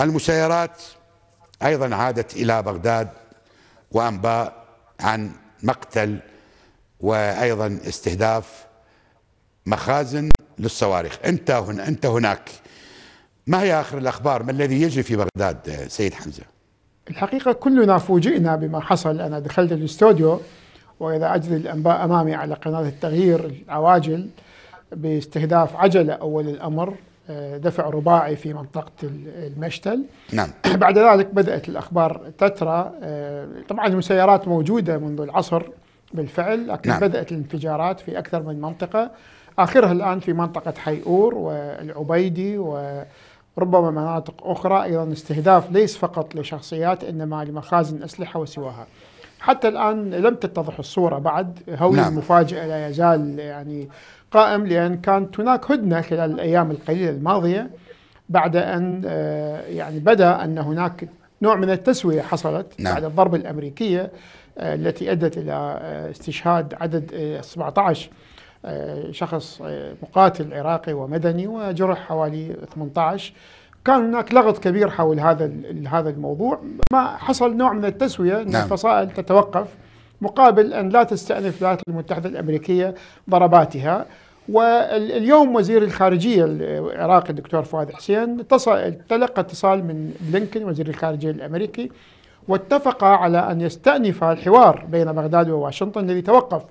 المسيرات أيضا عادت إلى بغداد وأنباء عن مقتل وأيضا استهداف مخازن للصواريخ أنت هنا أنت هناك ما هي آخر الأخبار ما الذي يجري في بغداد سيد حمزة الحقيقة كلنا فوجئنا بما حصل أنا دخلت الاستوديو وإذا أجري الأنباء أمامي على قناة التغيير العواجل باستهداف عجلة أول الأمر دفع رباعي في منطقة المشتل نعم. بعد ذلك بدأت الأخبار تترى آه، طبعا المسيرات موجودة منذ العصر بالفعل لكن نعم. بدأت الانفجارات في أكثر من منطقة آخرها الآن في منطقة حيئور والعبيدي وربما مناطق أخرى أيضا استهداف ليس فقط لشخصيات إنما لمخازن أسلحة وسواها حتى الآن لم تتضح الصورة بعد هول نعم. المفاجأة لا يزال يعني قائم لأن كانت هناك هدنة خلال الأيام القليلة الماضية بعد أن آه، يعني بدأ أن هناك نوع من التسوية حصلت نعم. بعد الضربة الأمريكية آه، التي أدت إلى آه، استشهاد عدد 17 شخص مقاتل عراقي ومدني وجرح حوالي 18 كان هناك لغط كبير حول هذا هذا الموضوع ما حصل نوع من التسويه ان نعم. الفصائل تتوقف مقابل ان لا تستانف الولايات المتحده الامريكيه ضرباتها واليوم وزير الخارجيه العراقي الدكتور فؤاد حسين اتصل تلقى اتصال من بلينكن وزير الخارجيه الامريكي واتفق على ان يستأنف الحوار بين بغداد وواشنطن الذي توقف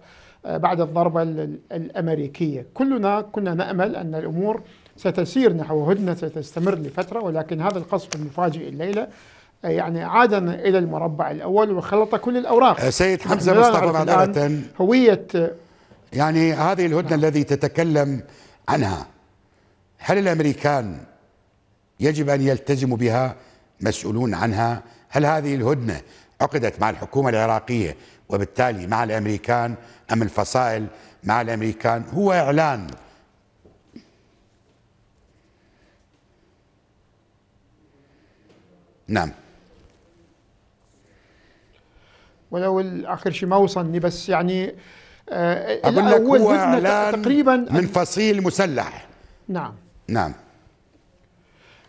آه، بعد الضربه الامريكيه، كلنا كنا نامل ان الامور ستسير نحو هدنة ستستمر لفترة ولكن هذا القصف المفاجئ الليلة آه، يعني عاد إلى المربع الأول وخلط كل الأوراق آه، سيد يعني حمزة مصطفى معذرة هوية يعني هذه الهدنة نعم. الذي تتكلم عنها هل الأمريكان يجب أن يلتزموا بها مسؤولون عنها هل هذه الهدنة عقدت مع الحكومة العراقية وبالتالي مع الأمريكان أم الفصائل مع الأمريكان هو إعلان نعم ولو اخر شيء ما وصلني بس يعني آه اقول لك هو اعلان تقريبا من فصيل مسلح نعم نعم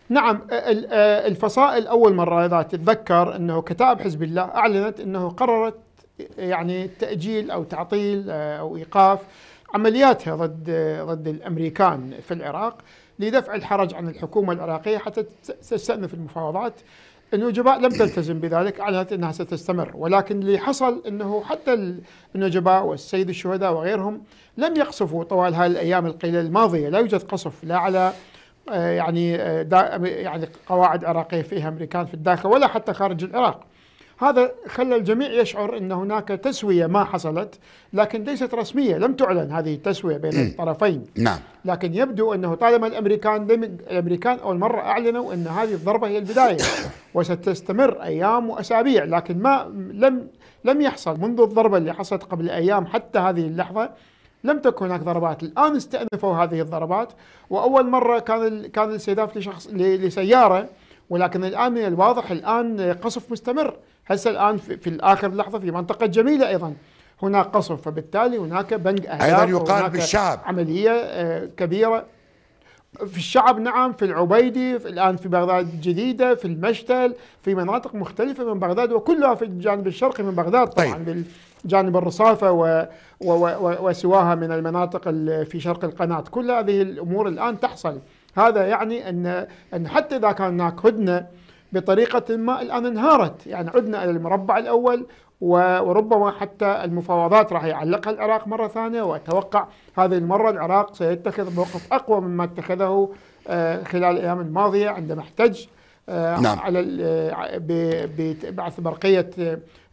نعم آه، آه، الفصائل اول مره اذا تتذكر انه كتائب حزب الله اعلنت انه قررت يعني تاجيل او تعطيل آه، او ايقاف عملياتها ضد ضد الامريكان في العراق لدفع الحرج عن الحكومة العراقية حتى تستأنف المفاوضات النجباء لم تلتزم بذلك أعلنت أنها ستستمر ولكن اللي حصل أنه حتى النجباء والسيد الشهداء وغيرهم لم يقصفوا طوال هذه الأيام القليلة الماضية لا يوجد قصف لا على آه، يعني آه، يعني قواعد عراقية فيها أمريكان في الداخل ولا حتى خارج العراق هذا خلى الجميع يشعر أن هناك تسوية ما حصلت لكن ليست رسمية لم تعلن هذه التسوية بين إيه. الطرفين نعم لكن يبدو أنه طالما الأمريكان لم الأمريكان أول مرة أعلنوا أن هذه الضربة هي البداية وستستمر أيام وأسابيع لكن ما لم لم يحصل منذ الضربة اللي حصلت قبل أيام حتى هذه اللحظة لم تكن هناك ضربات الآن استأنفوا هذه الضربات وأول مرة كان كان الاستهداف لشخص لسيارة ولكن الآن من الواضح الآن قصف مستمر هسه الان في, في الاخر لحظه في منطقه جميله ايضا هناك قصف فبالتالي هناك بنج اهداف ايضا يقال بالشعب عمليه آه، كبيره في الشعب نعم في العبيدي في الان في بغداد الجديده في المشتل في مناطق مختلفه من بغداد وكلها في الجانب الشرقي من بغداد طبعا طيب. جانب الرصافة و و و وسواها من المناطق في شرق القناة كل هذه الأمور الآن تحصل هذا يعني أن, أن حتى إذا كان هناك هدنة بطريقة ما الآن انهارت يعني عدنا إلى المربع الأول وربما حتى المفاوضات راح يعلقها العراق مرة ثانية وأتوقع هذه المرة العراق سيتخذ موقف أقوى مما اتخذه آه، خلال الأيام الماضية عندما احتج آه، نعم. على آه، ببعث برقية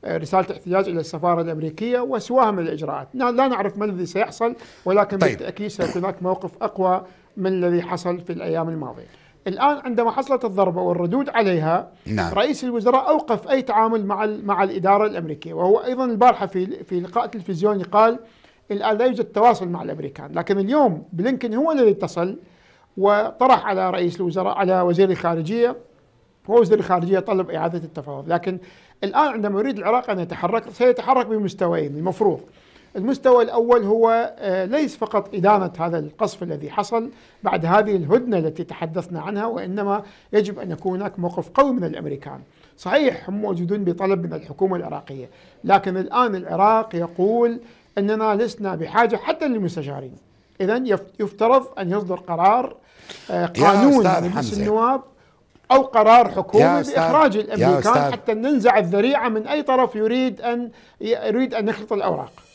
رسالة احتجاج إلى السفارة الأمريكية وسواها من الإجراءات لا نعرف ما الذي سيحصل ولكن طيب. بالتأكيد سيكون هناك موقف أقوى من الذي حصل في الأيام الماضية الان عندما حصلت الضربه والردود عليها نعم. رئيس الوزراء اوقف اي تعامل مع مع الاداره الامريكيه وهو ايضا البارحه في في لقاء تلفزيوني قال الان لا يوجد تواصل مع الامريكان لكن اليوم بلينكن هو الذي اتصل وطرح على رئيس الوزراء على وزير الخارجيه ووزير الخارجيه طلب اعاده التفاوض لكن الان عندما يريد العراق ان يتحرك سيتحرك بمستويين المفروض المستوى الأول هو آه، ليس فقط إدانة هذا القصف الذي حصل بعد هذه الهدنة التي تحدثنا عنها وإنما يجب أن يكون هناك موقف قوي من الأمريكان صحيح هم موجودون بطلب من الحكومة العراقية لكن الآن العراق يقول أننا لسنا بحاجة حتى للمستشارين إذا يفترض أن يصدر قرار آه، قانون مجلس النواب أو قرار حكومي بإخراج الأمريكان حتى ننزع الذريعة من أي طرف يريد أن يريد أن يخلط الأوراق